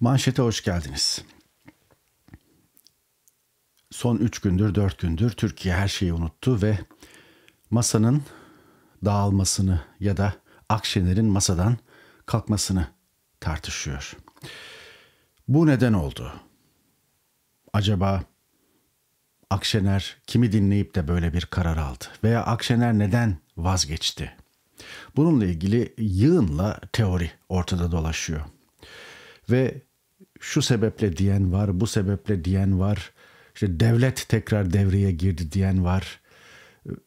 Manşete hoş geldiniz. Son 3 gündür 4 gündür Türkiye her şeyi unuttu ve masanın dağılmasını ya da Akşener'in masadan kalkmasını tartışıyor. Bu neden oldu? Acaba Akşener kimi dinleyip de böyle bir karar aldı veya Akşener neden vazgeçti? Bununla ilgili yığınla teori ortada dolaşıyor. Ve şu sebeple diyen var, bu sebeple diyen var. İşte devlet tekrar devreye girdi diyen var.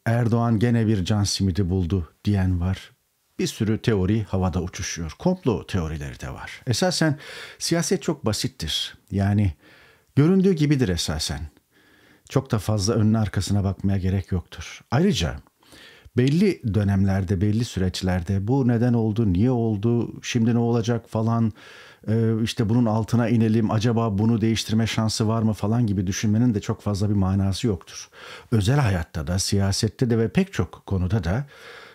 Erdoğan gene bir can simidi buldu diyen var. Bir sürü teori havada uçuşuyor. Komplo teorileri de var. Esasen siyaset çok basittir. Yani göründüğü gibidir esasen. Çok da fazla önüne arkasına bakmaya gerek yoktur. Ayrıca belli dönemlerde, belli süreçlerde bu neden oldu, niye oldu, şimdi ne olacak falan ee, işte bunun altına inelim acaba bunu değiştirme şansı var mı falan gibi düşünmenin de çok fazla bir manası yoktur. Özel hayatta da siyasette de ve pek çok konuda da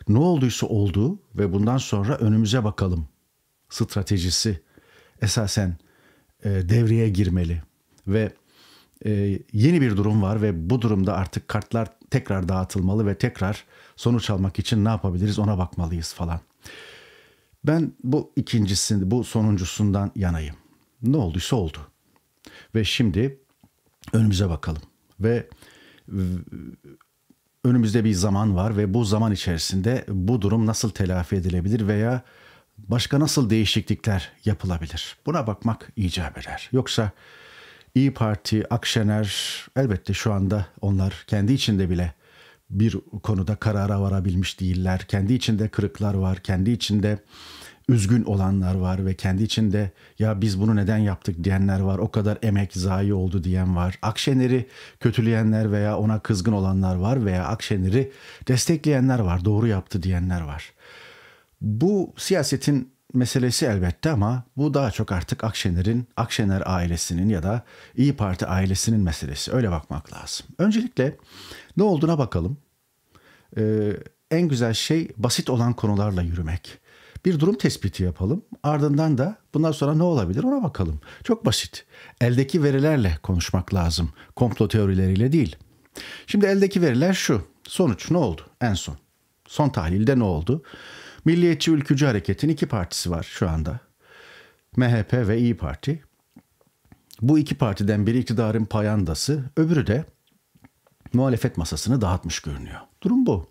ne olduysa oldu ve bundan sonra önümüze bakalım stratejisi esasen e, devreye girmeli ve e, yeni bir durum var ve bu durumda artık kartlar tekrar dağıtılmalı ve tekrar sonuç almak için ne yapabiliriz ona bakmalıyız falan. Ben bu ikincisini, bu sonuncusundan yanayım. Ne olduysa oldu. Ve şimdi önümüze bakalım ve önümüzde bir zaman var ve bu zaman içerisinde bu durum nasıl telafi edilebilir veya başka nasıl değişiklikler yapılabilir? Buna bakmak icap eder. Yoksa İyi Parti, Akşener elbette şu anda onlar kendi içinde bile bir konuda karara varabilmiş değiller. Kendi içinde kırıklar var, kendi içinde üzgün olanlar var ve kendi içinde ya biz bunu neden yaptık diyenler var. O kadar emek zayi oldu diyen var. Akşener'i kötüleyenler veya ona kızgın olanlar var veya Akşener'i destekleyenler var. Doğru yaptı diyenler var. Bu siyasetin meselesi elbette ama bu daha çok artık Akşener'in, Akşener ailesinin ya da İyi Parti ailesinin meselesi. Öyle bakmak lazım. Öncelikle ne olduğuna bakalım. Ee, en güzel şey basit olan konularla yürümek bir durum tespiti yapalım. Ardından da bundan sonra ne olabilir ona bakalım. Çok basit. Eldeki verilerle konuşmak lazım. Komplo teorileriyle değil. Şimdi eldeki veriler şu. Sonuç ne oldu en son? Son tahlilde ne oldu? Milliyetçi Ülkücü Hareket'in iki partisi var şu anda. MHP ve İyi Parti. Bu iki partiden biri iktidarın payandası, öbürü de muhalefet masasını dağıtmış görünüyor. Durum bu.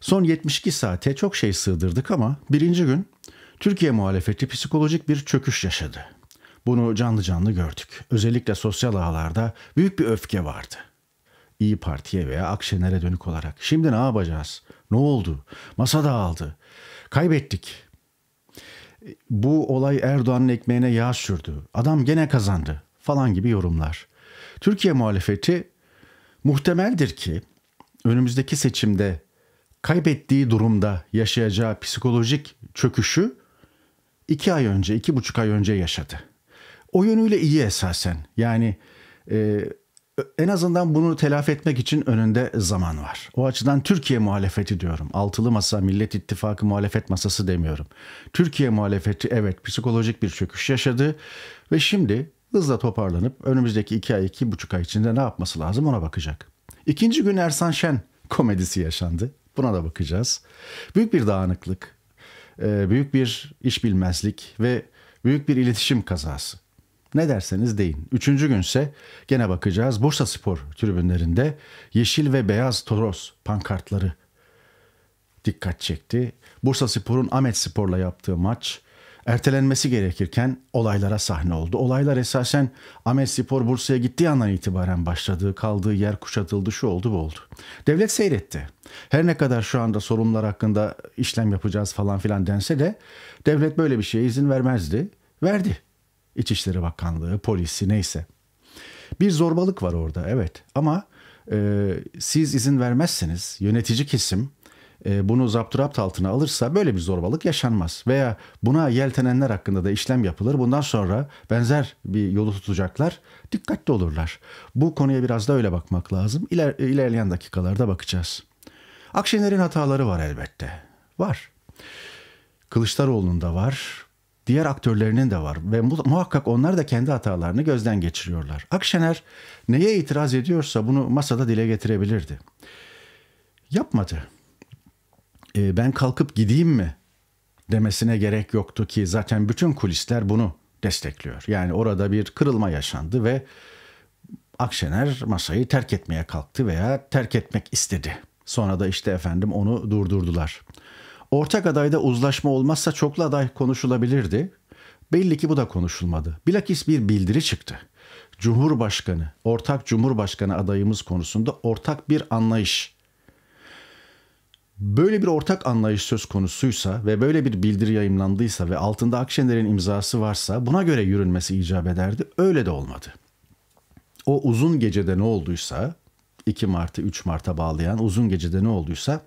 Son 72 saate çok şey sığdırdık ama birinci gün Türkiye muhalefeti psikolojik bir çöküş yaşadı. Bunu canlı canlı gördük. Özellikle sosyal ağlarda büyük bir öfke vardı. İyi Parti'ye veya Akşener'e dönük olarak. Şimdi ne yapacağız? Ne oldu? Masa dağıldı. Kaybettik. Bu olay Erdoğan'ın ekmeğine yağ sürdü. Adam gene kazandı falan gibi yorumlar. Türkiye muhalefeti muhtemeldir ki önümüzdeki seçimde kaybettiği durumda yaşayacağı psikolojik çöküşü iki ay önce, iki buçuk ay önce yaşadı. O yönüyle iyi esasen. Yani e, en azından bunu telafi etmek için önünde zaman var. O açıdan Türkiye muhalefeti diyorum. Altılı masa, Millet İttifakı muhalefet masası demiyorum. Türkiye muhalefeti evet psikolojik bir çöküş yaşadı ve şimdi hızla toparlanıp önümüzdeki iki ay, iki buçuk ay içinde ne yapması lazım ona bakacak. İkinci gün Ersan Şen komedisi yaşandı. Buna da bakacağız. Büyük bir dağınıklık, e, büyük bir iş bilmezlik ve büyük bir iletişim kazası. Ne derseniz deyin. Üçüncü günse gene bakacağız. Bursa Spor tribünlerinde yeşil ve beyaz toros pankartları dikkat çekti. Bursa Spor'un Ahmet Spor'la yaptığı maç ertelenmesi gerekirken olaylara sahne oldu. Olaylar esasen Ahmet Spor Bursa'ya gittiği andan itibaren başladı. Kaldığı yer kuşatıldı, şu oldu bu oldu. Devlet seyretti. Her ne kadar şu anda sorunlar hakkında işlem yapacağız falan filan dense de devlet böyle bir şeye izin vermezdi. Verdi. İçişleri Bakanlığı, polisi neyse. Bir zorbalık var orada evet ama e, siz izin vermezseniz yönetici kesim e, bunu zapturapt altına alırsa böyle bir zorbalık yaşanmaz. Veya buna yeltenenler hakkında da işlem yapılır. Bundan sonra benzer bir yolu tutacaklar. Dikkatli olurlar. Bu konuya biraz da öyle bakmak lazım. İler, ilerleyen dakikalarda bakacağız. Akşener'in hataları var elbette. Var. Kılıçdaroğlu'nun da var. Diğer aktörlerinin de var ve muhakkak onlar da kendi hatalarını gözden geçiriyorlar. Akşener neye itiraz ediyorsa bunu masada dile getirebilirdi. Yapmadı e, ben kalkıp gideyim mi demesine gerek yoktu ki zaten bütün kulisler bunu destekliyor. Yani orada bir kırılma yaşandı ve Akşener masayı terk etmeye kalktı veya terk etmek istedi. Sonra da işte efendim onu durdurdular. Ortak adayda uzlaşma olmazsa çoklu aday konuşulabilirdi. Belli ki bu da konuşulmadı. Bilakis bir bildiri çıktı. Cumhurbaşkanı, ortak cumhurbaşkanı adayımız konusunda ortak bir anlayış Böyle bir ortak anlayış söz konusuysa ve böyle bir bildiri yayımlandıysa ve altında Akşener'in imzası varsa buna göre yürünmesi icap ederdi. Öyle de olmadı. O uzun gecede ne olduysa 2 Mart'ı 3 Mart'a bağlayan uzun gecede ne olduysa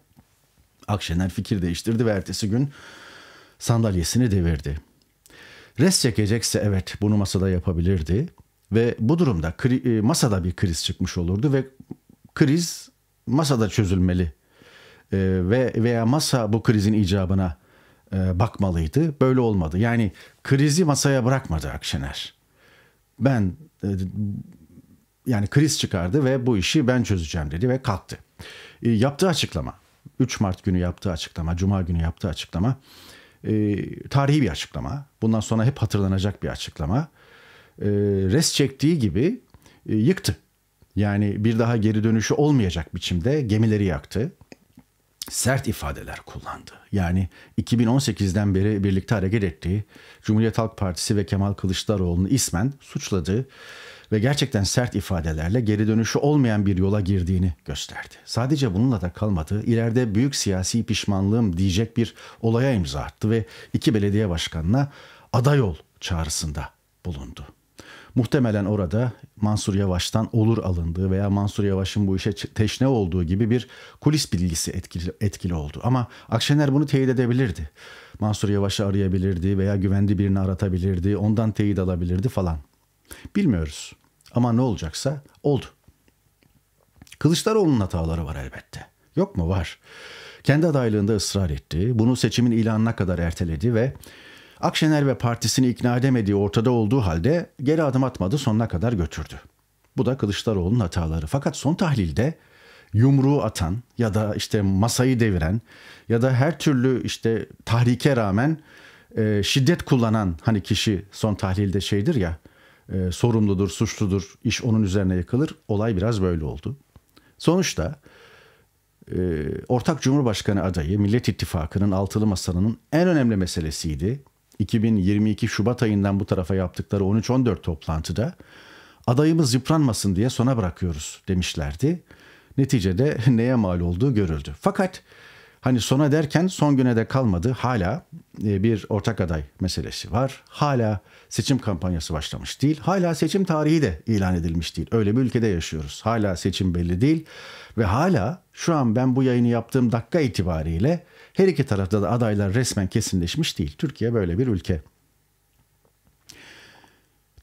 Akşener fikir değiştirdi ve ertesi gün sandalyesini devirdi. Res çekecekse evet bunu masada yapabilirdi ve bu durumda e, masada bir kriz çıkmış olurdu ve kriz masada çözülmeli ee, ve veya masa bu krizin icabına e, bakmalıydı. Böyle olmadı. Yani krizi masaya bırakmadı Akşener. Ben e, yani kriz çıkardı ve bu işi ben çözeceğim dedi ve kalktı. E, yaptığı açıklama 3 Mart günü yaptığı açıklama, Cuma günü yaptığı açıklama e, tarihi bir açıklama. Bundan sonra hep hatırlanacak bir açıklama. E, res çektiği gibi e, yıktı. Yani bir daha geri dönüşü olmayacak biçimde gemileri yaktı sert ifadeler kullandı. Yani 2018'den beri birlikte hareket ettiği Cumhuriyet Halk Partisi ve Kemal Kılıçdaroğlu'nu ismen suçladı ve gerçekten sert ifadelerle geri dönüşü olmayan bir yola girdiğini gösterdi. Sadece bununla da kalmadı, ileride büyük siyasi pişmanlığım diyecek bir olaya imza attı ve iki belediye başkanına aday ol çağrısında bulundu. Muhtemelen orada Mansur Yavaş'tan olur alındığı veya Mansur Yavaş'ın bu işe teşne olduğu gibi bir kulis bilgisi etkili, etkili oldu. Ama Akşener bunu teyit edebilirdi. Mansur Yavaş'ı arayabilirdi veya güvenli birini aratabilirdi, ondan teyit alabilirdi falan. Bilmiyoruz. Ama ne olacaksa oldu. Kılıçdaroğlu'nun hataları var elbette. Yok mu? Var. Kendi adaylığında ısrar etti. Bunu seçimin ilanına kadar erteledi ve Akşener ve partisini ikna edemediği ortada olduğu halde geri adım atmadı sonuna kadar götürdü. Bu da Kılıçdaroğlu'nun hataları. Fakat son tahlilde yumruğu atan ya da işte masayı deviren ya da her türlü işte tahrike rağmen e, şiddet kullanan hani kişi son tahlilde şeydir ya e, sorumludur, suçludur, iş onun üzerine yıkılır. Olay biraz böyle oldu. Sonuçta e, ortak Cumhurbaşkanı adayı Millet İttifakı'nın altılı masanın en önemli meselesiydi. 2022 Şubat ayından bu tarafa yaptıkları 13-14 toplantıda adayımız yıpranmasın diye sona bırakıyoruz demişlerdi. Neticede neye mal olduğu görüldü. Fakat hani sona derken son güne de kalmadı. Hala e, bir ortak aday meselesi var. Hala seçim kampanyası başlamış değil. Hala seçim tarihi de ilan edilmiş değil. Öyle bir ülkede yaşıyoruz. Hala seçim belli değil ve hala şu an ben bu yayını yaptığım dakika itibariyle her iki tarafta da adaylar resmen kesinleşmiş değil. Türkiye böyle bir ülke.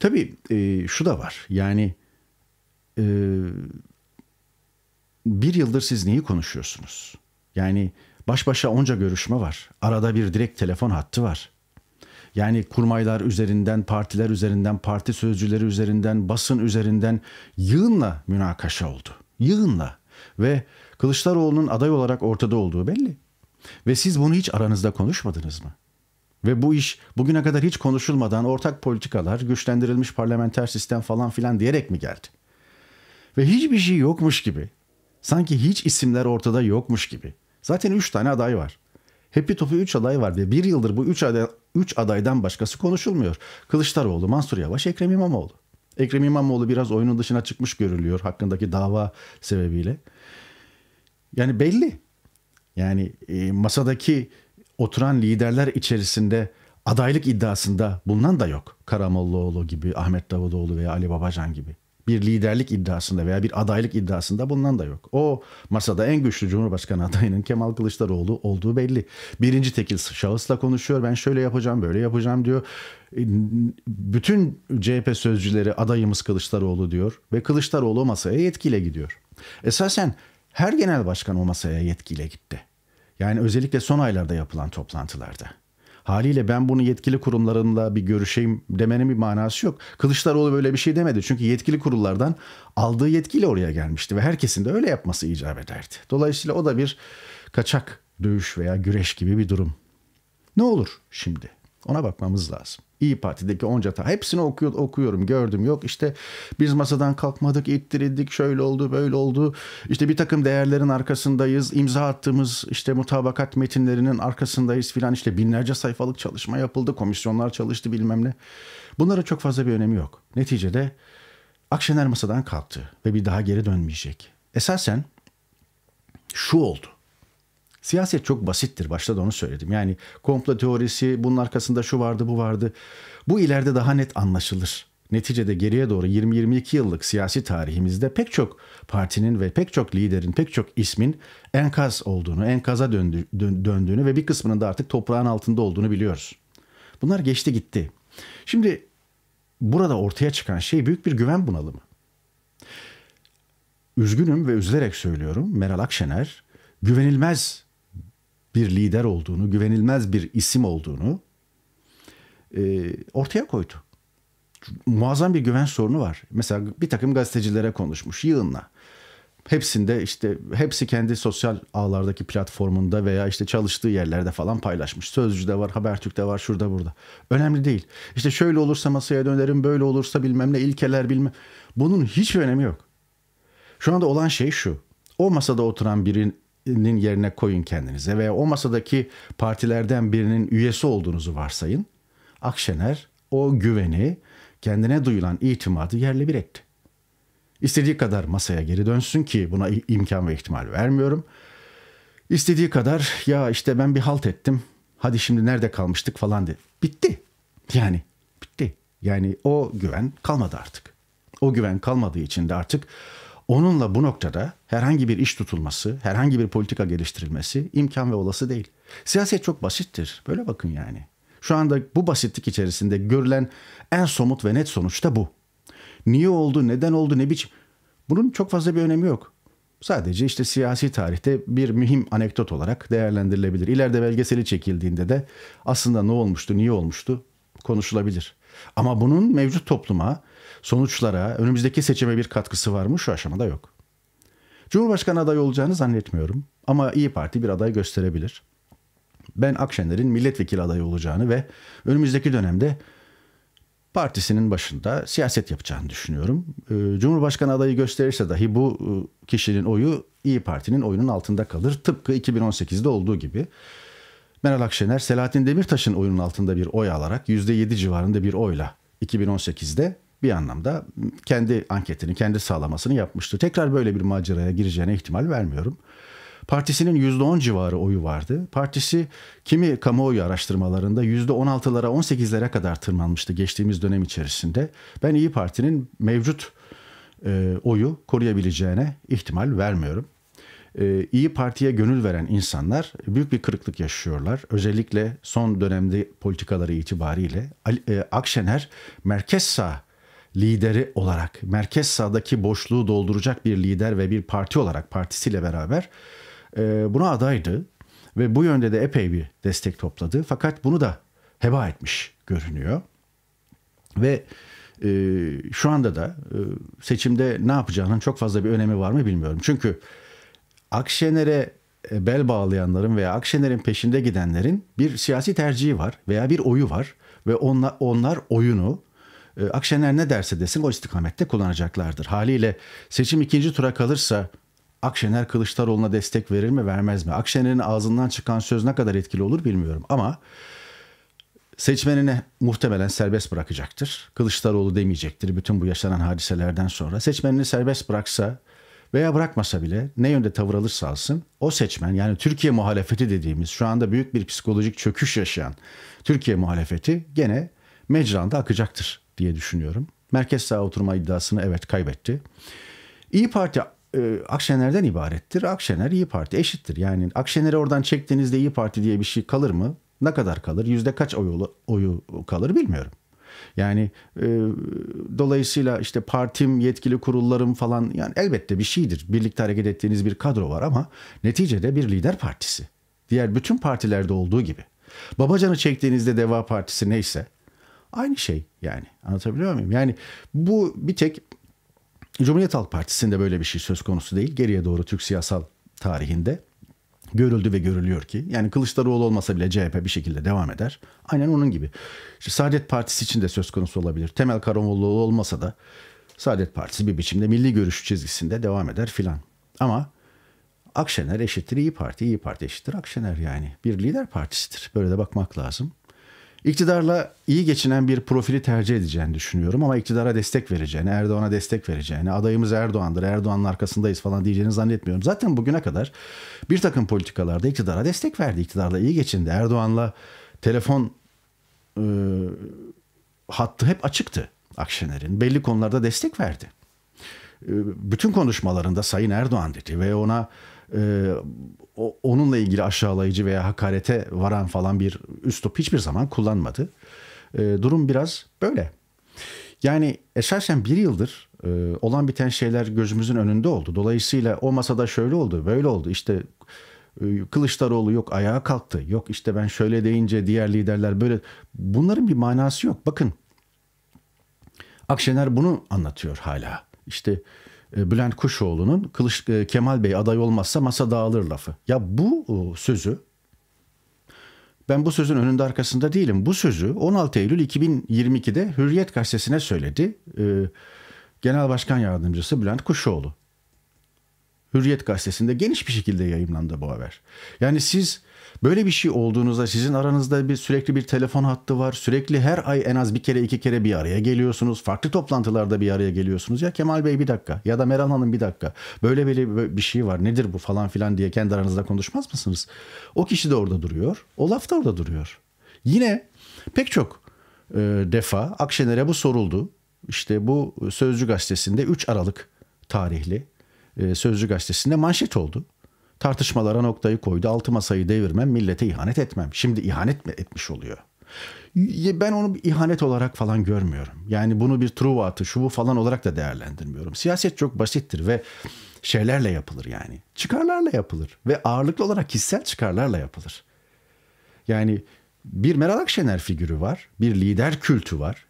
Tabii e, şu da var. Yani e, bir yıldır siz neyi konuşuyorsunuz? Yani baş başa onca görüşme var. Arada bir direkt telefon hattı var. Yani kurmaylar üzerinden, partiler üzerinden, parti sözcüleri üzerinden, basın üzerinden yığınla münakaşa oldu. Yığınla. Ve Kılıçdaroğlu'nun aday olarak ortada olduğu belli. Ve siz bunu hiç aranızda konuşmadınız mı? Ve bu iş bugüne kadar hiç konuşulmadan ortak politikalar, güçlendirilmiş parlamenter sistem falan filan diyerek mi geldi? Ve hiçbir şey yokmuş gibi. Sanki hiç isimler ortada yokmuş gibi. Zaten 3 tane aday var. Hepi topu 3 aday var ve bir yıldır bu 3 aday, üç adaydan başkası konuşulmuyor. Kılıçdaroğlu, Mansur Yavaş, Ekrem İmamoğlu. Ekrem İmamoğlu biraz oyunun dışına çıkmış görülüyor hakkındaki dava sebebiyle. Yani belli. Yani e, masadaki oturan liderler içerisinde adaylık iddiasında bulunan da yok. Karamollaoğlu gibi, Ahmet Davutoğlu veya Ali Babacan gibi. Bir liderlik iddiasında veya bir adaylık iddiasında bulunan da yok. O masada en güçlü Cumhurbaşkanı adayının Kemal Kılıçdaroğlu olduğu belli. Birinci tekil şahısla konuşuyor. Ben şöyle yapacağım, böyle yapacağım diyor. E, bütün CHP sözcüleri adayımız Kılıçdaroğlu diyor ve Kılıçdaroğlu masaya yetkiyle gidiyor. Esasen her genel başkan o masaya yetkiyle gitti. Yani özellikle son aylarda yapılan toplantılarda. Haliyle ben bunu yetkili kurumlarınla bir görüşeyim demenin bir manası yok. Kılıçdaroğlu böyle bir şey demedi. Çünkü yetkili kurullardan aldığı yetkiyle oraya gelmişti ve herkesin de öyle yapması icap ederdi. Dolayısıyla o da bir kaçak dövüş veya güreş gibi bir durum. Ne olur şimdi? Ona bakmamız lazım. İyi Parti'deki onca ta hepsini okuyor, okuyorum gördüm yok işte biz masadan kalkmadık ittirildik şöyle oldu böyle oldu işte bir takım değerlerin arkasındayız imza attığımız işte mutabakat metinlerinin arkasındayız filan işte binlerce sayfalık çalışma yapıldı komisyonlar çalıştı bilmem ne bunlara çok fazla bir önemi yok neticede Akşener masadan kalktı ve bir daha geri dönmeyecek esasen şu oldu Siyaset çok basittir. Başta da onu söyledim. Yani komplo teorisi, bunun arkasında şu vardı, bu vardı. Bu ileride daha net anlaşılır. Neticede geriye doğru 20-22 yıllık siyasi tarihimizde pek çok partinin ve pek çok liderin, pek çok ismin enkaz olduğunu, enkaza döndü, döndüğünü ve bir kısmının da artık toprağın altında olduğunu biliyoruz. Bunlar geçti gitti. Şimdi burada ortaya çıkan şey büyük bir güven bunalımı. Üzgünüm ve üzülerek söylüyorum Meral Akşener güvenilmez bir lider olduğunu, güvenilmez bir isim olduğunu e, ortaya koydu. Muazzam bir güven sorunu var. Mesela bir takım gazetecilere konuşmuş yığınla. Hepsinde işte hepsi kendi sosyal ağlardaki platformunda veya işte çalıştığı yerlerde falan paylaşmış. de var, de var, şurada burada. Önemli değil. İşte şöyle olursa masaya dönerim, böyle olursa bilmem ne ilkeler bilmem. Bunun hiç önemi yok. Şu anda olan şey şu. O masada oturan birin partinin yerine koyun kendinize veya o masadaki partilerden birinin üyesi olduğunuzu varsayın. Akşener o güveni, kendine duyulan itimadı yerle bir etti. İstediği kadar masaya geri dönsün ki buna imkan ve ihtimal vermiyorum. İstediği kadar ya işte ben bir halt ettim. Hadi şimdi nerede kalmıştık falan de. Bitti. Yani bitti. Yani o güven kalmadı artık. O güven kalmadığı için de artık Onunla bu noktada herhangi bir iş tutulması, herhangi bir politika geliştirilmesi imkan ve olası değil. Siyaset çok basittir. Böyle bakın yani. Şu anda bu basitlik içerisinde görülen en somut ve net sonuç da bu. Niye oldu, neden oldu, ne biçim? Bunun çok fazla bir önemi yok. Sadece işte siyasi tarihte bir mühim anekdot olarak değerlendirilebilir. İleride belgeseli çekildiğinde de aslında ne olmuştu, niye olmuştu konuşulabilir. Ama bunun mevcut topluma sonuçlara, önümüzdeki seçime bir katkısı var mı? Şu aşamada yok. Cumhurbaşkanı adayı olacağını zannetmiyorum. Ama İyi Parti bir aday gösterebilir. Ben Akşener'in milletvekili adayı olacağını ve önümüzdeki dönemde partisinin başında siyaset yapacağını düşünüyorum. Ee, Cumhurbaşkanı adayı gösterirse dahi bu e, kişinin oyu İyi Parti'nin oyunun altında kalır. Tıpkı 2018'de olduğu gibi. Meral Akşener Selahattin Demirtaş'ın oyunun altında bir oy alarak %7 civarında bir oyla 2018'de bir anlamda kendi anketini, kendi sağlamasını yapmıştı. Tekrar böyle bir maceraya gireceğine ihtimal vermiyorum. Partisinin %10 civarı oyu vardı. Partisi kimi kamuoyu araştırmalarında %16'lara 18'lere kadar tırmanmıştı geçtiğimiz dönem içerisinde. Ben İyi Parti'nin mevcut e, oyu koruyabileceğine ihtimal vermiyorum. E, İyi Parti'ye gönül veren insanlar büyük bir kırıklık yaşıyorlar. Özellikle son dönemde politikaları itibariyle Ali, e, Akşener merkez sağ lideri olarak, merkez sağdaki boşluğu dolduracak bir lider ve bir parti olarak partisiyle beraber e, buna adaydı. Ve bu yönde de epey bir destek topladı. Fakat bunu da heba etmiş görünüyor. Ve e, şu anda da e, seçimde ne yapacağının çok fazla bir önemi var mı bilmiyorum. Çünkü Akşener'e e, bel bağlayanların veya Akşener'in peşinde gidenlerin bir siyasi tercihi var veya bir oyu var ve onla, onlar oyunu ee, Akşener ne derse desin o istikamette kullanacaklardır. Haliyle seçim ikinci tura kalırsa Akşener Kılıçdaroğlu'na destek verir mi vermez mi? Akşener'in ağzından çıkan söz ne kadar etkili olur bilmiyorum ama seçmenine muhtemelen serbest bırakacaktır. Kılıçdaroğlu demeyecektir bütün bu yaşanan hadiselerden sonra. Seçmenini serbest bıraksa veya bırakmasa bile ne yönde tavır alırsa alsın o seçmen yani Türkiye muhalefeti dediğimiz şu anda büyük bir psikolojik çöküş yaşayan Türkiye muhalefeti gene mecranda akacaktır diye düşünüyorum. Merkez sağ oturma iddiasını evet kaybetti. İyi Parti e, Akşener'den ibarettir. Akşener İyi Parti eşittir. Yani Akşener'i oradan çektiğinizde İyi Parti diye bir şey kalır mı? Ne kadar kalır? Yüzde kaç oyu, oyu kalır bilmiyorum. Yani e, dolayısıyla işte partim, yetkili kurullarım falan yani elbette bir şeydir. Birlikte hareket ettiğiniz bir kadro var ama neticede bir lider partisi. Diğer bütün partilerde olduğu gibi. Babacan'ı çektiğinizde Deva Partisi neyse Aynı şey yani anlatabiliyor muyum? Yani bu bir tek Cumhuriyet Halk Partisi'nde böyle bir şey söz konusu değil. Geriye doğru Türk siyasal tarihinde görüldü ve görülüyor ki. Yani Kılıçdaroğlu olmasa bile CHP bir şekilde devam eder. Aynen onun gibi. İşte Saadet Partisi için de söz konusu olabilir. Temel Karamollaoğlu olmasa da Saadet Partisi bir biçimde milli görüş çizgisinde devam eder filan. Ama Akşener eşittir İyi Parti, İyi Parti eşittir Akşener yani. Bir lider partisidir. Böyle de bakmak lazım. İktidarla iyi geçinen bir profili tercih edeceğini düşünüyorum ama iktidara destek vereceğini, Erdoğan'a destek vereceğini, adayımız Erdoğan'dır, Erdoğan'ın arkasındayız falan diyeceğini zannetmiyorum. Zaten bugüne kadar bir takım politikalarda iktidara destek verdi, iktidarla iyi geçindi. Erdoğan'la telefon e, hattı hep açıktı Akşener'in. Belli konularda destek verdi. E, bütün konuşmalarında Sayın Erdoğan dedi ve ona e, onunla ilgili aşağılayıcı veya hakarete varan falan bir üslup hiçbir zaman kullanmadı. E, durum biraz böyle. Yani esasen bir yıldır e, olan biten şeyler gözümüzün önünde oldu. Dolayısıyla o masada şöyle oldu, böyle oldu. İşte e, Kılıçdaroğlu yok ayağa kalktı. Yok işte ben şöyle deyince diğer liderler böyle. Bunların bir manası yok. Bakın Akşener bunu anlatıyor hala. İşte e, Bülent Kuşoğlu'nun Kılıç e, Kemal Bey aday olmazsa masa dağılır lafı. Ya bu sözü ben bu sözün önünde arkasında değilim. Bu sözü 16 Eylül 2022'de Hürriyet gazetesine söyledi. E, Genel Başkan Yardımcısı Bülent Kuşoğlu. Hürriyet gazetesinde geniş bir şekilde yayınlandı bu haber. Yani siz böyle bir şey olduğunuzda sizin aranızda bir sürekli bir telefon hattı var. Sürekli her ay en az bir kere iki kere bir araya geliyorsunuz. Farklı toplantılarda bir araya geliyorsunuz. Ya Kemal Bey bir dakika ya da Meral Hanım bir dakika. Böyle böyle bir şey var nedir bu falan filan diye kendi aranızda konuşmaz mısınız? O kişi de orada duruyor. O laf da orada duruyor. Yine pek çok e, defa Akşener'e bu soruldu. İşte bu Sözcü gazetesinde 3 Aralık tarihli e, Sözcü Gazetesi'nde manşet oldu. Tartışmalara noktayı koydu. Altı masayı devirmem, millete ihanet etmem. Şimdi ihanet mi etmiş oluyor? Ben onu bir ihanet olarak falan görmüyorum. Yani bunu bir truva atı, bu falan olarak da değerlendirmiyorum. Siyaset çok basittir ve şeylerle yapılır yani. Çıkarlarla yapılır ve ağırlıklı olarak kişisel çıkarlarla yapılır. Yani bir Meral Akşener figürü var, bir lider kültü var.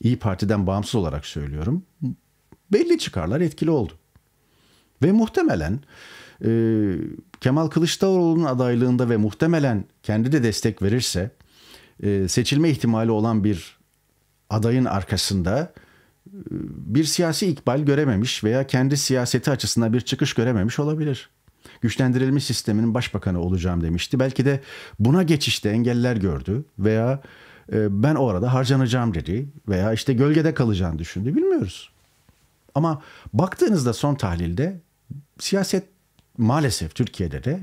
İyi Parti'den bağımsız olarak söylüyorum. Belli çıkarlar etkili oldu. Ve muhtemelen e, Kemal Kılıçdaroğlu'nun adaylığında ve muhtemelen kendi de destek verirse e, seçilme ihtimali olan bir adayın arkasında e, bir siyasi ikbal görememiş veya kendi siyaseti açısından bir çıkış görememiş olabilir. Güçlendirilmiş sisteminin başbakanı olacağım demişti. Belki de buna geçişte engeller gördü veya e, ben orada harcanacağım dedi veya işte gölgede kalacağını düşündü bilmiyoruz. Ama baktığınızda son tahlilde siyaset maalesef Türkiye'de de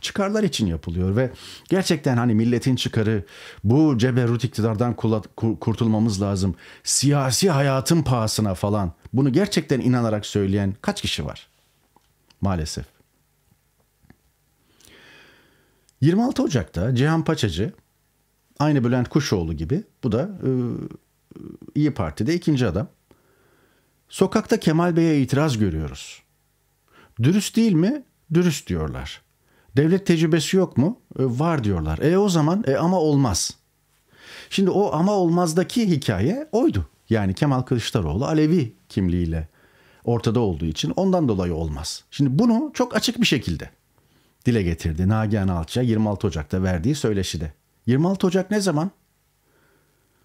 çıkarlar için yapılıyor ve gerçekten hani milletin çıkarı bu ceberut iktidardan kurtulmamız lazım. Siyasi hayatın pahasına falan bunu gerçekten inanarak söyleyen kaç kişi var? Maalesef. 26 Ocak'ta Cihan Paçacı aynı Bülent Kuşoğlu gibi bu da ıı, İyi Parti'de ikinci adam. Sokakta Kemal Bey'e itiraz görüyoruz. Dürüst değil mi? Dürüst diyorlar. Devlet tecrübesi yok mu? E, var diyorlar. E o zaman e, ama olmaz. Şimdi o ama olmazdaki hikaye oydu. Yani Kemal Kılıçdaroğlu Alevi kimliğiyle ortada olduğu için ondan dolayı olmaz. Şimdi bunu çok açık bir şekilde dile getirdi Nagihan Alçı'ya 26 Ocak'ta verdiği söyleşide. 26 Ocak ne zaman?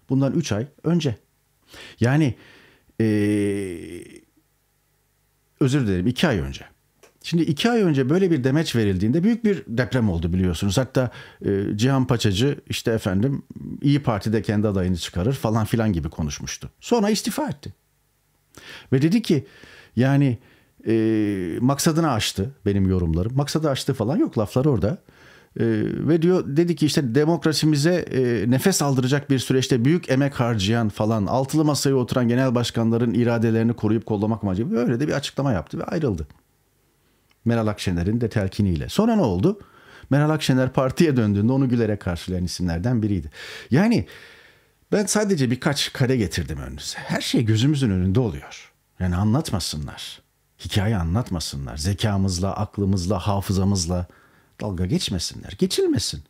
Bundan 3 ay önce. Yani ee, özür dilerim 2 ay önce. Şimdi iki ay önce böyle bir demeç verildiğinde büyük bir deprem oldu biliyorsunuz. Hatta e, Cihan Paçacı işte efendim İyi Parti'de kendi adayını çıkarır falan filan gibi konuşmuştu. Sonra istifa etti. Ve dedi ki yani e, maksadını aştı benim yorumlarım. Maksadı açtı falan yok laflar orada. E, ve diyor dedi ki işte demokrasimize e, nefes aldıracak bir süreçte büyük emek harcayan falan altılı masaya oturan genel başkanların iradelerini koruyup kollamak amacıyla böyle de bir açıklama yaptı ve ayrıldı. Meral Akşener'in de telkiniyle. Sonra ne oldu? Meral Akşener partiye döndüğünde onu gülerek karşılayan isimlerden biriydi. Yani ben sadece birkaç kare getirdim önünüze. Her şey gözümüzün önünde oluyor. Yani anlatmasınlar. Hikaye anlatmasınlar. Zekamızla, aklımızla, hafızamızla dalga geçmesinler. Geçilmesin.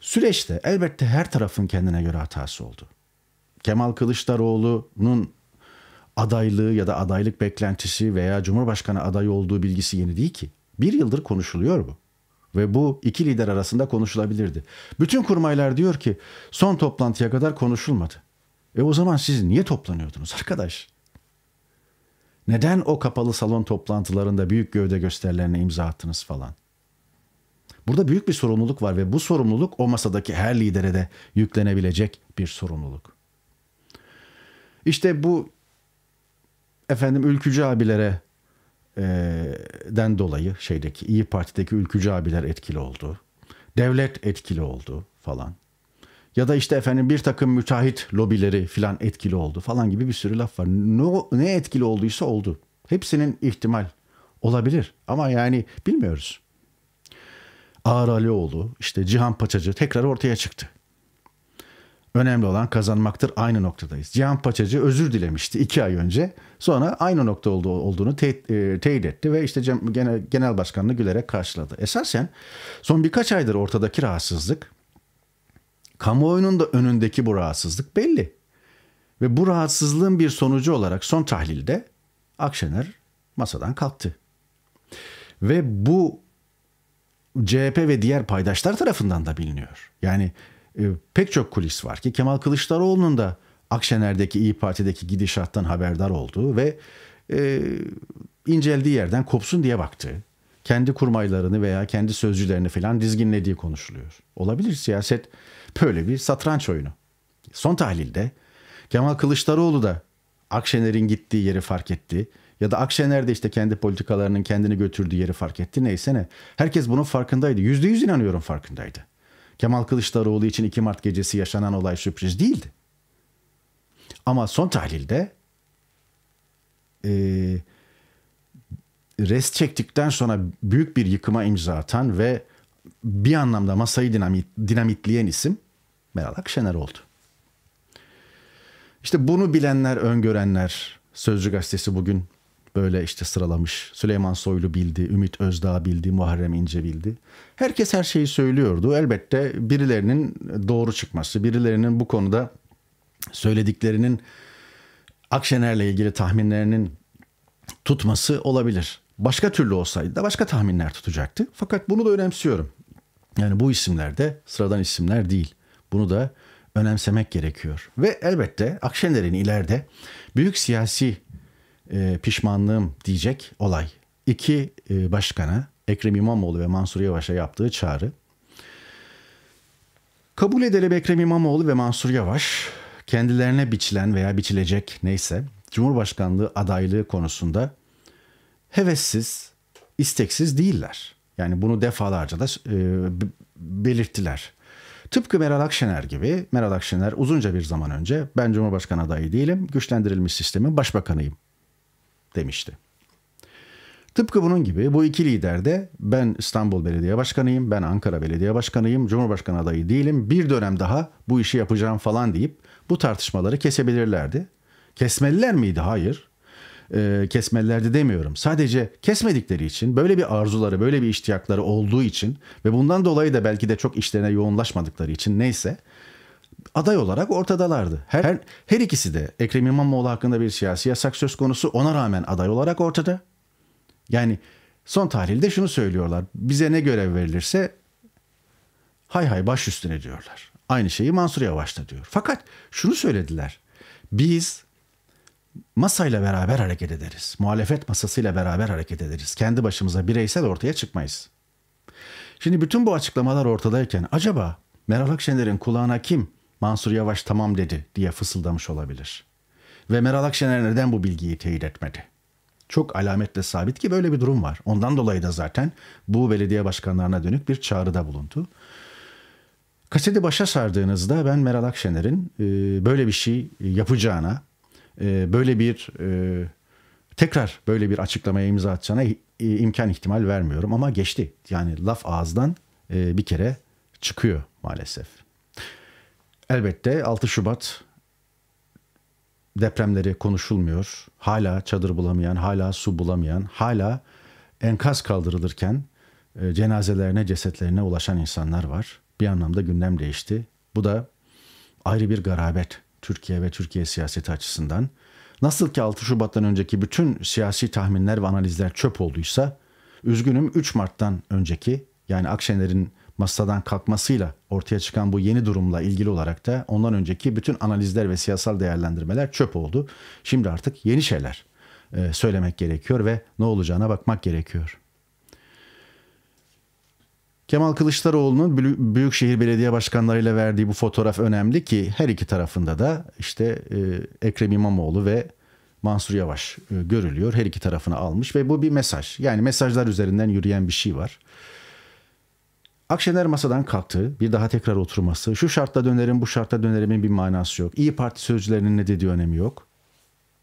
Süreçte elbette her tarafın kendine göre hatası oldu. Kemal Kılıçdaroğlu'nun adaylığı ya da adaylık beklentisi veya Cumhurbaşkanı adayı olduğu bilgisi yeni değil ki. Bir yıldır konuşuluyor bu. Ve bu iki lider arasında konuşulabilirdi. Bütün kurmaylar diyor ki son toplantıya kadar konuşulmadı. E o zaman siz niye toplanıyordunuz arkadaş? Neden o kapalı salon toplantılarında büyük gövde gösterilerine imza attınız falan? Burada büyük bir sorumluluk var ve bu sorumluluk o masadaki her lidere de yüklenebilecek bir sorumluluk. İşte bu efendim ülkücü abilere e, den dolayı şeydeki İyi Parti'deki ülkücü abiler etkili oldu. Devlet etkili oldu falan. Ya da işte efendim bir takım müteahhit lobileri filan etkili oldu falan gibi bir sürü laf var. No, ne etkili olduysa oldu. Hepsinin ihtimal olabilir ama yani bilmiyoruz. Ağar Alioğlu, işte Cihan Paçacı tekrar ortaya çıktı. Önemli olan kazanmaktır. Aynı noktadayız. Cihan Paçacı özür dilemişti iki ay önce. Sonra aynı nokta olduğu, olduğunu te, e, teyit etti ve işte Cem genel, genel başkanını gülerek karşıladı. Esasen son birkaç aydır ortadaki rahatsızlık, kamuoyunun da önündeki bu rahatsızlık belli. Ve bu rahatsızlığın bir sonucu olarak son tahlilde Akşener masadan kalktı. Ve bu CHP ve diğer paydaşlar tarafından da biliniyor. Yani e, pek çok kulis var ki Kemal Kılıçdaroğlu'nun da Akşener'deki İyi Parti'deki gidişattan haberdar olduğu ve e, inceldiği yerden kopsun diye baktı. Kendi kurmaylarını veya kendi sözcülerini falan dizginlediği konuşuluyor. Olabilir siyaset böyle bir satranç oyunu. Son tahlilde Kemal Kılıçdaroğlu da Akşener'in gittiği yeri fark etti. Ya da Akşener de işte kendi politikalarının kendini götürdüğü yeri fark etti. Neyse ne. Herkes bunun farkındaydı. Yüzde yüz inanıyorum farkındaydı. Kemal Kılıçdaroğlu için 2 Mart gecesi yaşanan olay sürpriz değildi. Ama son tahlilde e, rest çektikten sonra büyük bir yıkıma imza atan ve bir anlamda masayı dinamit, dinamitleyen isim Meral Akşener oldu. İşte bunu bilenler, öngörenler, Sözcü Gazetesi bugün böyle işte sıralamış. Süleyman Soylu bildi, Ümit Özdağ bildi, Muharrem İnce bildi. Herkes her şeyi söylüyordu. Elbette birilerinin doğru çıkması, birilerinin bu konuda söylediklerinin Akşener'le ilgili tahminlerinin tutması olabilir. Başka türlü olsaydı da başka tahminler tutacaktı. Fakat bunu da önemsiyorum. Yani bu isimler de sıradan isimler değil. Bunu da önemsemek gerekiyor. Ve elbette Akşener'in ileride büyük siyasi e, pişmanlığım diyecek olay. İki e, başkana Ekrem İmamoğlu ve Mansur Yavaş'a yaptığı çağrı. Kabul edelim Ekrem İmamoğlu ve Mansur Yavaş kendilerine biçilen veya biçilecek neyse Cumhurbaşkanlığı adaylığı konusunda hevessiz, isteksiz değiller. Yani bunu defalarca da e, belirttiler. Tıpkı Meral Akşener gibi Meral Akşener uzunca bir zaman önce ben Cumhurbaşkanı adayı değilim, güçlendirilmiş sistemin başbakanıyım demişti. Tıpkı bunun gibi bu iki lider de ben İstanbul Belediye Başkanıyım, ben Ankara Belediye Başkanıyım, Cumhurbaşkanı adayı değilim, bir dönem daha bu işi yapacağım falan deyip bu tartışmaları kesebilirlerdi. Kesmeliler miydi? Hayır. E, kesmelilerdi demiyorum. Sadece kesmedikleri için, böyle bir arzuları, böyle bir iştiyakları olduğu için ve bundan dolayı da belki de çok işlerine yoğunlaşmadıkları için neyse aday olarak ortadalardı. Her, her, her ikisi de Ekrem İmamoğlu hakkında bir siyasi yasak söz konusu ona rağmen aday olarak ortada. Yani son tahlilde şunu söylüyorlar. Bize ne görev verilirse hay hay baş üstüne diyorlar. Aynı şeyi Mansur Yavaş da diyor. Fakat şunu söylediler. Biz masayla beraber hareket ederiz. Muhalefet masasıyla beraber hareket ederiz. Kendi başımıza bireysel ortaya çıkmayız. Şimdi bütün bu açıklamalar ortadayken acaba Meral Akşener'in kulağına kim Mansur Yavaş tamam dedi diye fısıldamış olabilir. Ve Meral Akşener neden bu bilgiyi teyit etmedi? Çok alametle sabit ki böyle bir durum var. Ondan dolayı da zaten bu belediye başkanlarına dönük bir çağrıda bulundu. Kaseti başa sardığınızda ben Meral Akşener'in e, böyle bir şey yapacağına, e, böyle bir e, tekrar böyle bir açıklamaya imza atacağına imkan ihtimal vermiyorum ama geçti. Yani laf ağızdan bir kere çıkıyor maalesef. Elbette 6 Şubat depremleri konuşulmuyor. Hala çadır bulamayan, hala su bulamayan, hala enkaz kaldırılırken e, cenazelerine, cesetlerine ulaşan insanlar var. Bir anlamda gündem değişti. Bu da ayrı bir garabet Türkiye ve Türkiye siyaseti açısından. Nasıl ki 6 Şubat'tan önceki bütün siyasi tahminler ve analizler çöp olduysa, üzgünüm 3 Mart'tan önceki yani Akşener'in masadan kalkmasıyla ortaya çıkan bu yeni durumla ilgili olarak da ondan önceki bütün analizler ve siyasal değerlendirmeler çöp oldu. Şimdi artık yeni şeyler e, söylemek gerekiyor ve ne olacağına bakmak gerekiyor. Kemal Kılıçdaroğlu'nun Büyükşehir Belediye Başkanlarıyla verdiği bu fotoğraf önemli ki her iki tarafında da işte e, Ekrem İmamoğlu ve Mansur Yavaş e, görülüyor. Her iki tarafını almış ve bu bir mesaj. Yani mesajlar üzerinden yürüyen bir şey var. Akşener masadan kalktı. Bir daha tekrar oturması. Şu şartta dönerim, bu şartta dönerimin bir manası yok. İyi Parti sözcülerinin ne dediği önemi yok.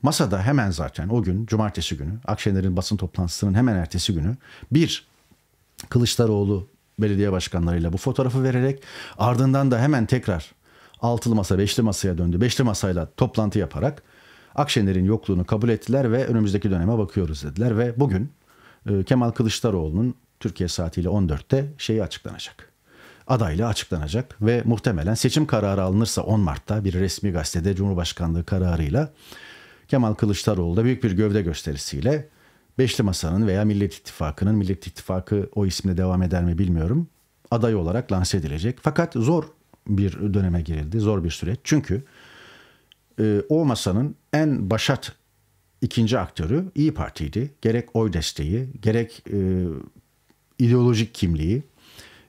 Masada hemen zaten o gün, cumartesi günü, Akşener'in basın toplantısının hemen ertesi günü bir Kılıçdaroğlu belediye başkanlarıyla bu fotoğrafı vererek ardından da hemen tekrar altılı masa, beşli masaya döndü. Beşli masayla toplantı yaparak Akşener'in yokluğunu kabul ettiler ve önümüzdeki döneme bakıyoruz dediler ve bugün e, Kemal Kılıçdaroğlu'nun Türkiye saatiyle 14'te şeyi açıklanacak. Adayla açıklanacak ve muhtemelen seçim kararı alınırsa 10 Mart'ta bir resmi gazetede Cumhurbaşkanlığı kararıyla Kemal Kılıçdaroğlu da büyük bir gövde gösterisiyle Beşli Masa'nın veya Millet İttifakı'nın, Millet İttifakı o isimle devam eder mi bilmiyorum, aday olarak lanse edilecek. Fakat zor bir döneme girildi, zor bir süreç. Çünkü e, o masanın en başat ikinci aktörü İyi Parti'ydi. Gerek oy desteği, gerek e, ideolojik kimliği,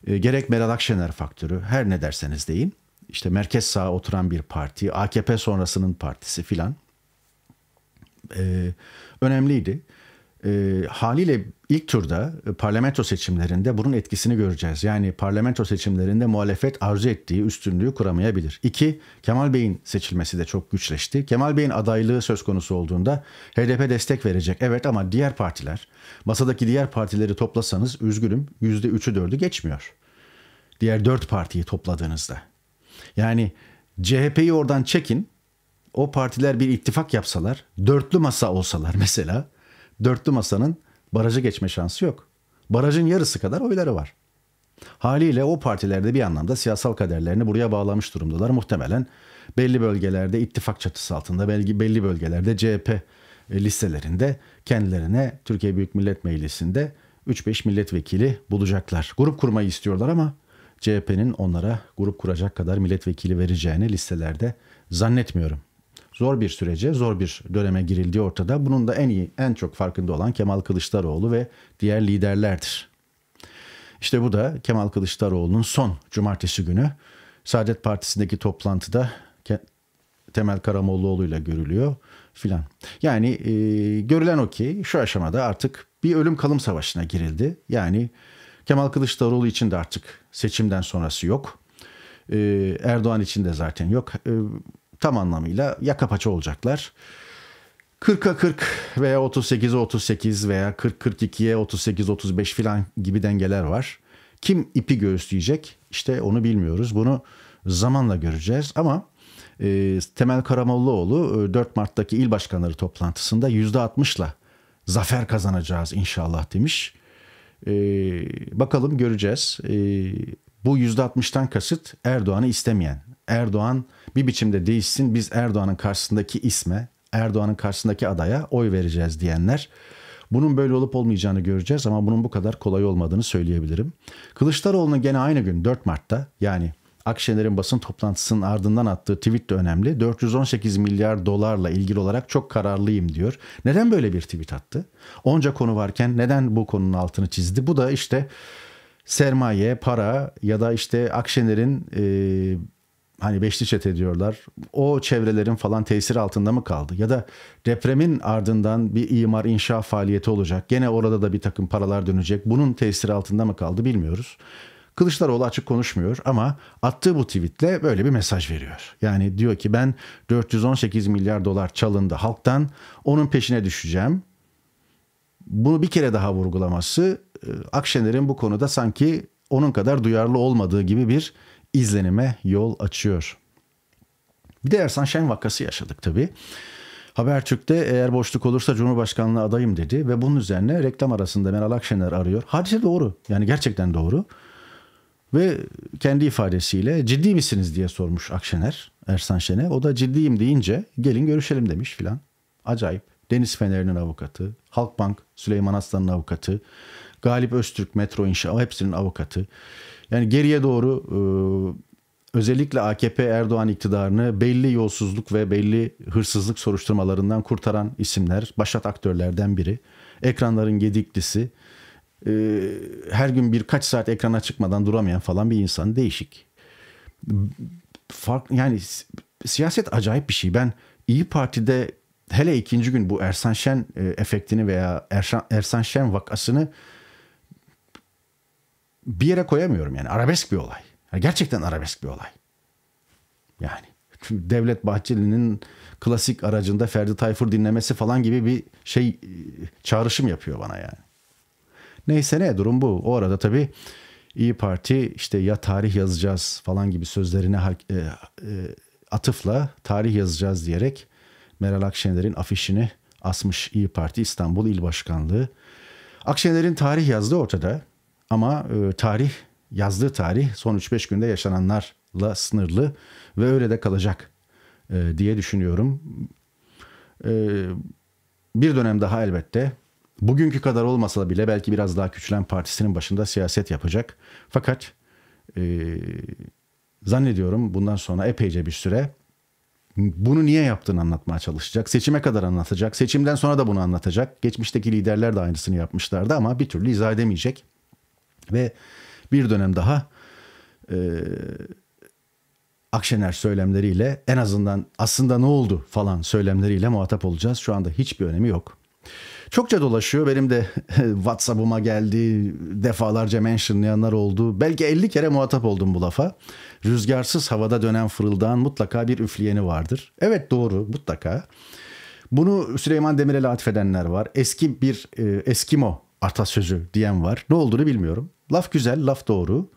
e, gerek Meral Akşener faktörü her ne derseniz deyin. İşte merkez sağa oturan bir parti, AKP sonrasının partisi filan e, önemliydi e, haliyle ilk turda e, parlamento seçimlerinde bunun etkisini göreceğiz. Yani parlamento seçimlerinde muhalefet arzu ettiği üstünlüğü kuramayabilir. İki, Kemal Bey'in seçilmesi de çok güçleşti. Kemal Bey'in adaylığı söz konusu olduğunda HDP destek verecek. Evet ama diğer partiler, masadaki diğer partileri toplasanız üzgünüm yüzde üçü dördü geçmiyor. Diğer dört partiyi topladığınızda. Yani CHP'yi oradan çekin, o partiler bir ittifak yapsalar, dörtlü masa olsalar mesela dörtlü masanın barajı geçme şansı yok. Barajın yarısı kadar oyları var. Haliyle o partilerde bir anlamda siyasal kaderlerini buraya bağlamış durumdalar. Muhtemelen belli bölgelerde ittifak çatısı altında, belli, belli bölgelerde CHP e, listelerinde kendilerine Türkiye Büyük Millet Meclisi'nde 3-5 milletvekili bulacaklar. Grup kurmayı istiyorlar ama CHP'nin onlara grup kuracak kadar milletvekili vereceğini listelerde zannetmiyorum zor bir sürece, zor bir döneme girildiği ortada. Bunun da en iyi, en çok farkında olan Kemal Kılıçdaroğlu ve diğer liderlerdir. İşte bu da Kemal Kılıçdaroğlu'nun son cumartesi günü Saadet Partisi'ndeki toplantıda Temel Karamollaoğlu ile görülüyor filan. Yani e, görülen o ki şu aşamada artık bir ölüm kalım savaşına girildi. Yani Kemal Kılıçdaroğlu için de artık seçimden sonrası yok. E, Erdoğan için de zaten yok. E, tam anlamıyla yaka paça olacaklar. 40'a 40 veya 38'e 38 veya 40-42'ye 38-35 filan gibi dengeler var. Kim ipi göğüsleyecek işte onu bilmiyoruz. Bunu zamanla göreceğiz ama e, Temel Karamollaoğlu 4 e, Mart'taki il başkanları toplantısında %60'la zafer kazanacağız inşallah demiş. E, bakalım göreceğiz. E, bu %60'tan kasıt Erdoğan'ı istemeyen, Erdoğan bir biçimde değişsin biz Erdoğan'ın karşısındaki isme, Erdoğan'ın karşısındaki adaya oy vereceğiz diyenler bunun böyle olup olmayacağını göreceğiz ama bunun bu kadar kolay olmadığını söyleyebilirim. Kılıçdaroğlu'nun gene aynı gün 4 Mart'ta yani Akşener'in basın toplantısının ardından attığı tweet de önemli. 418 milyar dolarla ilgili olarak çok kararlıyım diyor. Neden böyle bir tweet attı? Onca konu varken neden bu konunun altını çizdi? Bu da işte sermaye, para ya da işte Akşener'in e, hani beşli çete ediyorlar, O çevrelerin falan tesiri altında mı kaldı? Ya da depremin ardından bir imar inşa faaliyeti olacak. Gene orada da bir takım paralar dönecek. Bunun tesiri altında mı kaldı bilmiyoruz. Kılıçdaroğlu açık konuşmuyor ama attığı bu tweetle böyle bir mesaj veriyor. Yani diyor ki ben 418 milyar dolar çalındı halktan onun peşine düşeceğim. Bunu bir kere daha vurgulaması e, Akşener'in bu konuda sanki onun kadar duyarlı olmadığı gibi bir izlenime yol açıyor. Bir de Ersan Şen vakası yaşadık tabii. Habertürk'te eğer boşluk olursa Cumhurbaşkanlığı adayım dedi ve bunun üzerine reklam arasında Meral Akşener arıyor. Hadise doğru yani gerçekten doğru. Ve kendi ifadesiyle ciddi misiniz diye sormuş Akşener Ersan Şen'e. O da ciddiyim deyince gelin görüşelim demiş filan. Acayip. Deniz Fener'in avukatı, Halkbank Süleyman Aslan'ın avukatı, Galip Öztürk Metro İnşa hepsinin avukatı. Yani geriye doğru e, özellikle AKP Erdoğan iktidarını belli yolsuzluk ve belli hırsızlık soruşturmalarından kurtaran isimler, başat aktörlerden biri. Ekranların gediklisi, e, her gün birkaç saat ekrana çıkmadan duramayan falan bir insan değişik. Fark, yani siyaset acayip bir şey. Ben İyi Parti'de hele ikinci gün bu Ersan Şen e, efektini veya Ersan, Ersan Şen vakasını bir yere koyamıyorum yani. Arabesk bir olay. Yani gerçekten arabesk bir olay. Yani Devlet Bahçeli'nin klasik aracında Ferdi Tayfur dinlemesi falan gibi bir şey çağrışım yapıyor bana yani. Neyse ne durum bu. O arada tabii İyi Parti işte ya tarih yazacağız falan gibi sözlerine e, e, atıfla tarih yazacağız diyerek Meral Akşener'in afişini asmış İyi Parti İstanbul İl Başkanlığı. Akşener'in tarih yazdığı ortada. Ama e, tarih, yazdığı tarih son 3-5 günde yaşananlarla sınırlı ve öyle de kalacak e, diye düşünüyorum. E, bir dönem daha elbette bugünkü kadar olmasa bile belki biraz daha küçülen partisinin başında siyaset yapacak. Fakat e, zannediyorum bundan sonra epeyce bir süre bunu niye yaptığını anlatmaya çalışacak. Seçime kadar anlatacak. Seçimden sonra da bunu anlatacak. Geçmişteki liderler de aynısını yapmışlardı ama bir türlü izah edemeyecek. Ve bir dönem daha e, Akşener söylemleriyle en azından aslında ne oldu falan söylemleriyle muhatap olacağız. Şu anda hiçbir önemi yok. Çokça dolaşıyor. Benim de WhatsApp'ıma geldi, defalarca mentionlayanlar oldu. Belki 50 kere muhatap oldum bu lafa. Rüzgarsız havada dönen fırıldağın mutlaka bir üfleyeni vardır. Evet doğru mutlaka. Bunu Süleyman Demirel'e atfedenler var. Eski bir e, Eskimo atasözü diyen var. Ne olduğunu bilmiyorum. Laf güzel, laf doğru.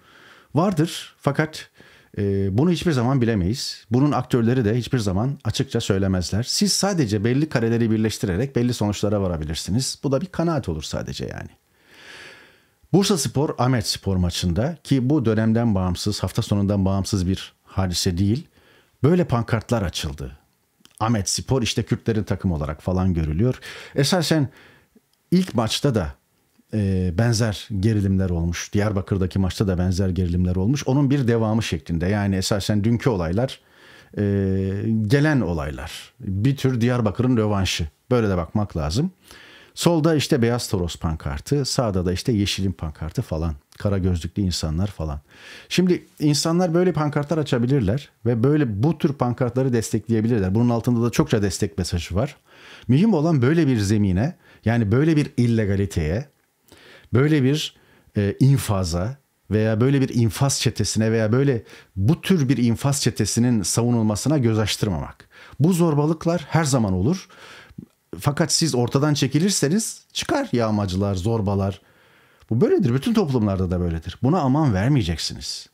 Vardır fakat e, bunu hiçbir zaman bilemeyiz. Bunun aktörleri de hiçbir zaman açıkça söylemezler. Siz sadece belli kareleri birleştirerek belli sonuçlara varabilirsiniz. Bu da bir kanaat olur sadece yani. Bursa Spor, Ahmet Spor maçında ki bu dönemden bağımsız, hafta sonundan bağımsız bir hadise değil. Böyle pankartlar açıldı. Ahmet Spor işte Kürtlerin takım olarak falan görülüyor. Esasen ilk maçta da e, benzer gerilimler olmuş. Diyarbakır'daki maçta da benzer gerilimler olmuş. Onun bir devamı şeklinde. Yani esasen dünkü olaylar e, gelen olaylar. Bir tür Diyarbakır'ın rövanşı. Böyle de bakmak lazım. Solda işte beyaz toros pankartı, sağda da işte yeşilin pankartı falan. Kara gözlüklü insanlar falan. Şimdi insanlar böyle pankartlar açabilirler ve böyle bu tür pankartları destekleyebilirler. Bunun altında da çokça destek mesajı var. Mühim olan böyle bir zemine yani böyle bir illegaliteye böyle bir e, infaza veya böyle bir infaz çetesine veya böyle bu tür bir infaz çetesinin savunulmasına göz açtırmamak. Bu zorbalıklar her zaman olur. Fakat siz ortadan çekilirseniz çıkar yağmacılar, zorbalar. Bu böyledir. Bütün toplumlarda da böyledir. Buna aman vermeyeceksiniz.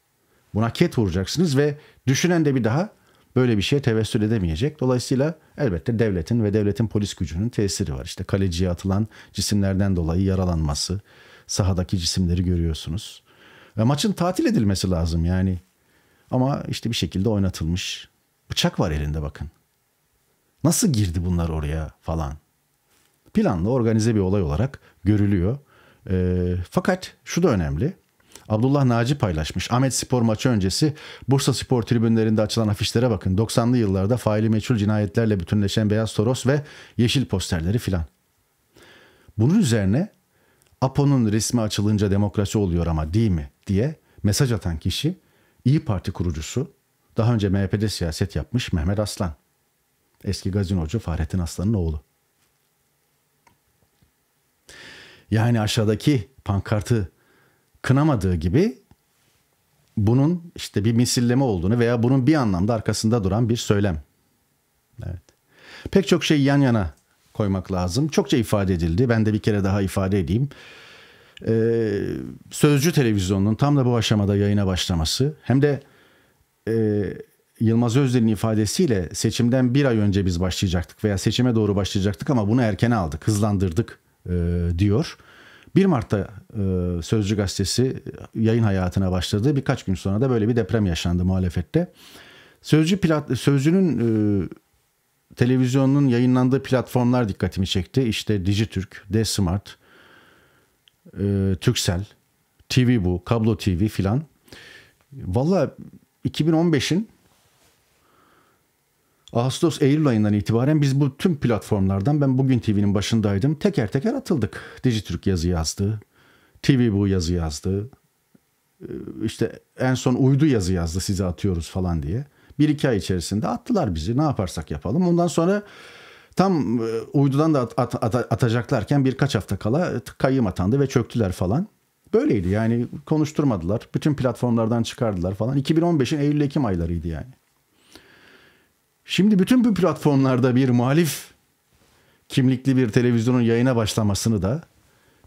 Buna ket vuracaksınız ve düşünen de bir daha böyle bir şeye tevessül edemeyecek. Dolayısıyla elbette devletin ve devletin polis gücünün tesiri var. İşte kaleciye atılan cisimlerden dolayı yaralanması, sahadaki cisimleri görüyorsunuz. Ve maçın tatil edilmesi lazım yani. Ama işte bir şekilde oynatılmış. Bıçak var elinde bakın. Nasıl girdi bunlar oraya falan. Planlı organize bir olay olarak görülüyor. E, fakat şu da önemli. Abdullah Naci paylaşmış. Ahmet Spor maçı öncesi Bursa Spor tribünlerinde açılan afişlere bakın. 90'lı yıllarda faili meçhul cinayetlerle bütünleşen beyaz toros ve yeşil posterleri filan. Bunun üzerine APO'nun resmi açılınca demokrasi oluyor ama değil mi diye mesaj atan kişi İyi Parti kurucusu daha önce MHP'de siyaset yapmış Mehmet Aslan. Eski gazinocu Fahrettin Aslan'ın oğlu. Yani aşağıdaki pankartı kınamadığı gibi bunun işte bir misilleme olduğunu veya bunun bir anlamda arkasında duran bir söylem. Evet. Pek çok şeyi yan yana koymak lazım. Çokça ifade edildi. Ben de bir kere daha ifade edeyim. Ee, Sözcü Televizyonu'nun tam da bu aşamada yayına başlaması hem de e, Yılmaz Özdel'in ifadesiyle seçimden bir ay önce biz başlayacaktık veya seçime doğru başlayacaktık ama bunu erkene aldık, hızlandırdık e, diyor. 1 Mart'ta e, Sözcü Gazetesi e, yayın hayatına başladı. Birkaç gün sonra da böyle bir deprem yaşandı muhalefette. Sözcü plat, Sözcü'nün e, televizyonun yayınlandığı platformlar dikkatimi çekti. İşte Dijitürk, D-Smart, e, Türksel, TV bu, Kablo TV filan. Valla 2015'in Ağustos, Eylül ayından itibaren biz bu tüm platformlardan ben Bugün TV'nin başındaydım. Teker teker atıldık. Dijitürk yazı yazdı. TV bu yazı yazdı. E, işte en son uydu yazı yazdı size atıyoruz falan diye. Bir iki ay içerisinde attılar bizi ne yaparsak yapalım. Ondan sonra tam e, uydudan da at, at, at, atacaklarken birkaç hafta kala e, kayyım atandı ve çöktüler falan. Böyleydi yani konuşturmadılar. Bütün platformlardan çıkardılar falan. 2015'in Eylül-Ekim aylarıydı yani. Şimdi bütün bu platformlarda bir muhalif kimlikli bir televizyonun yayına başlamasını da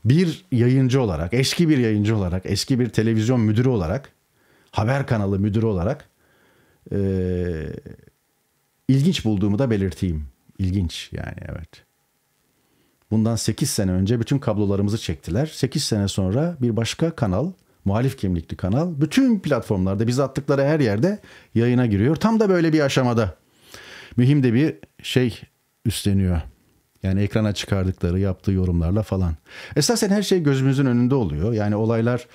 bir yayıncı olarak, eski bir yayıncı olarak, eski bir televizyon müdürü olarak, haber kanalı müdürü olarak e, ilginç bulduğumu da belirteyim. İlginç yani evet. Bundan 8 sene önce bütün kablolarımızı çektiler. 8 sene sonra bir başka kanal, muhalif kimlikli kanal bütün platformlarda bizi attıkları her yerde yayına giriyor. Tam da böyle bir aşamada mühim de bir şey üstleniyor. Yani ekrana çıkardıkları, yaptığı yorumlarla falan. Esasen her şey gözümüzün önünde oluyor. Yani olaylar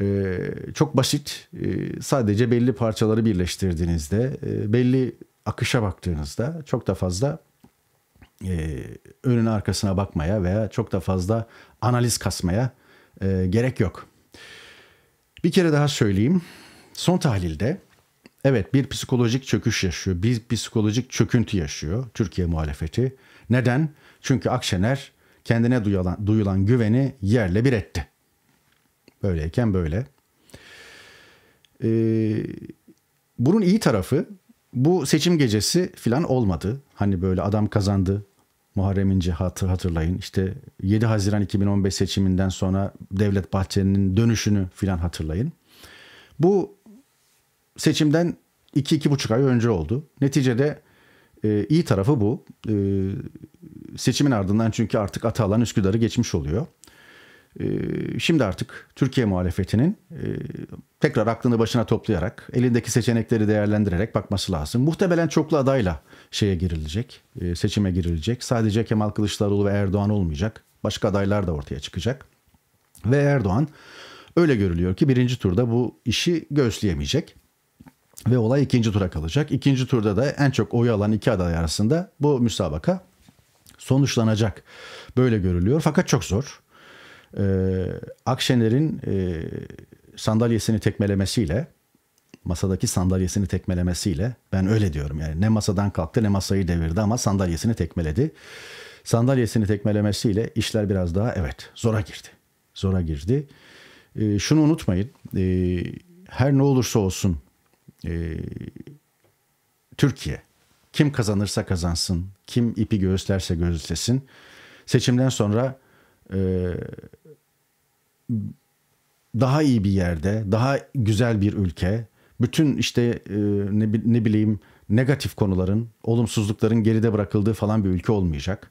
e, çok basit. E, sadece belli parçaları birleştirdiğinizde, e, belli akışa baktığınızda çok da fazla e, önüne arkasına bakmaya veya çok da fazla analiz kasmaya e, gerek yok. Bir kere daha söyleyeyim. Son tahlilde Evet bir psikolojik çöküş yaşıyor. Bir psikolojik çöküntü yaşıyor Türkiye muhalefeti. Neden? Çünkü Akşener kendine duyulan, duyulan güveni yerle bir etti. Böyleyken böyle. Ee, bunun iyi tarafı bu seçim gecesi filan olmadı. Hani böyle adam kazandı. Muharrem İnce hatır, hatırlayın. İşte 7 Haziran 2015 seçiminden sonra Devlet Bahçeli'nin dönüşünü filan hatırlayın. Bu Seçimden 2-2,5 ay önce oldu. Neticede e, iyi tarafı bu. E, seçimin ardından çünkü artık Atalan Üsküdar'ı geçmiş oluyor. E, şimdi artık Türkiye muhalefetinin e, tekrar aklını başına toplayarak, elindeki seçenekleri değerlendirerek bakması lazım. Muhtemelen çoklu adayla şeye girilecek, e, seçime girilecek. Sadece Kemal Kılıçdaroğlu ve Erdoğan olmayacak. Başka adaylar da ortaya çıkacak. Ve Erdoğan öyle görülüyor ki birinci turda bu işi göğüsleyemeyecek ve olay ikinci tura kalacak. İkinci turda da en çok oyu alan iki aday arasında bu müsabaka sonuçlanacak. Böyle görülüyor fakat çok zor. Ee, Akşener'in e, sandalyesini tekmelemesiyle masadaki sandalyesini tekmelemesiyle ben öyle diyorum yani ne masadan kalktı ne masayı devirdi ama sandalyesini tekmeledi. Sandalyesini tekmelemesiyle işler biraz daha evet zora girdi. Zora girdi. E, şunu unutmayın e, her ne olursa olsun e, Türkiye kim kazanırsa kazansın, kim ipi göğüslerse göğüslesin seçimden sonra e, daha iyi bir yerde, daha güzel bir ülke, bütün işte e, ne, ne bileyim negatif konuların, olumsuzlukların geride bırakıldığı falan bir ülke olmayacak.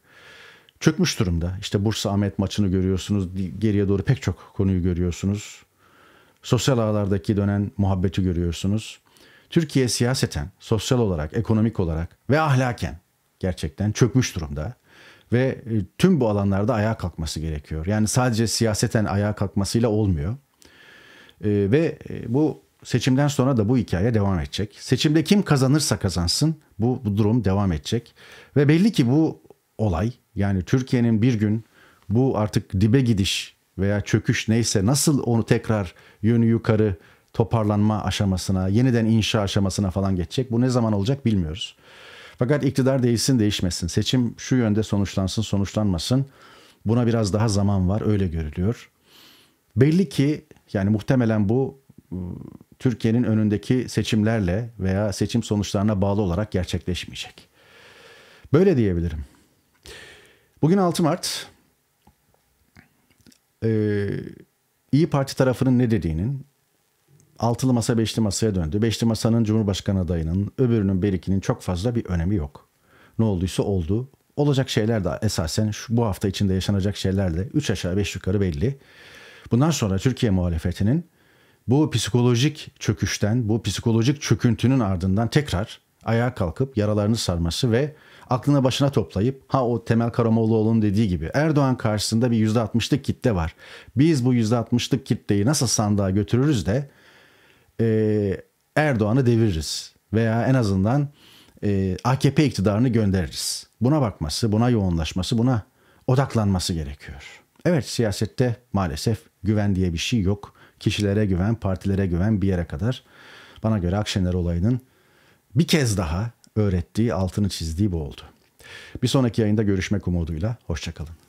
Çökmüş durumda. İşte Bursa Ahmet maçını görüyorsunuz. Geriye doğru pek çok konuyu görüyorsunuz. Sosyal ağlardaki dönen muhabbeti görüyorsunuz. Türkiye siyaseten, sosyal olarak, ekonomik olarak ve ahlaken gerçekten çökmüş durumda. Ve e, tüm bu alanlarda ayağa kalkması gerekiyor. Yani sadece siyaseten ayağa kalkmasıyla olmuyor. E, ve e, bu seçimden sonra da bu hikaye devam edecek. Seçimde kim kazanırsa kazansın bu, bu durum devam edecek. Ve belli ki bu olay yani Türkiye'nin bir gün bu artık dibe gidiş veya çöküş neyse nasıl onu tekrar yönü yukarı toparlanma aşamasına, yeniden inşa aşamasına falan geçecek. Bu ne zaman olacak bilmiyoruz. Fakat iktidar değişsin değişmesin. Seçim şu yönde sonuçlansın sonuçlanmasın. Buna biraz daha zaman var öyle görülüyor. Belli ki yani muhtemelen bu ıı, Türkiye'nin önündeki seçimlerle veya seçim sonuçlarına bağlı olarak gerçekleşmeyecek. Böyle diyebilirim. Bugün 6 Mart. Ee, İyi Parti tarafının ne dediğinin, altılı masa beşli masaya döndü. Beşli masanın Cumhurbaşkanı adayının, öbürünün berikinin çok fazla bir önemi yok. Ne olduysa oldu. Olacak şeyler de esasen şu, bu hafta içinde yaşanacak şeyler de 3 aşağı 5 yukarı belli. Bundan sonra Türkiye muhalefetinin bu psikolojik çöküşten, bu psikolojik çöküntünün ardından tekrar ayağa kalkıp yaralarını sarması ve aklına başına toplayıp ha o Temel Karamoğluoğlu'nun dediği gibi Erdoğan karşısında bir %60'lık kitle var. Biz bu %60'lık kitleyi nasıl sandığa götürürüz de e, Erdoğan'ı deviririz veya en azından e, AKP iktidarını göndeririz. Buna bakması, buna yoğunlaşması, buna odaklanması gerekiyor. Evet siyasette maalesef güven diye bir şey yok. Kişilere güven, partilere güven bir yere kadar. Bana göre Akşener olayının bir kez daha öğrettiği, altını çizdiği bu oldu. Bir sonraki yayında görüşmek umuduyla. Hoşçakalın.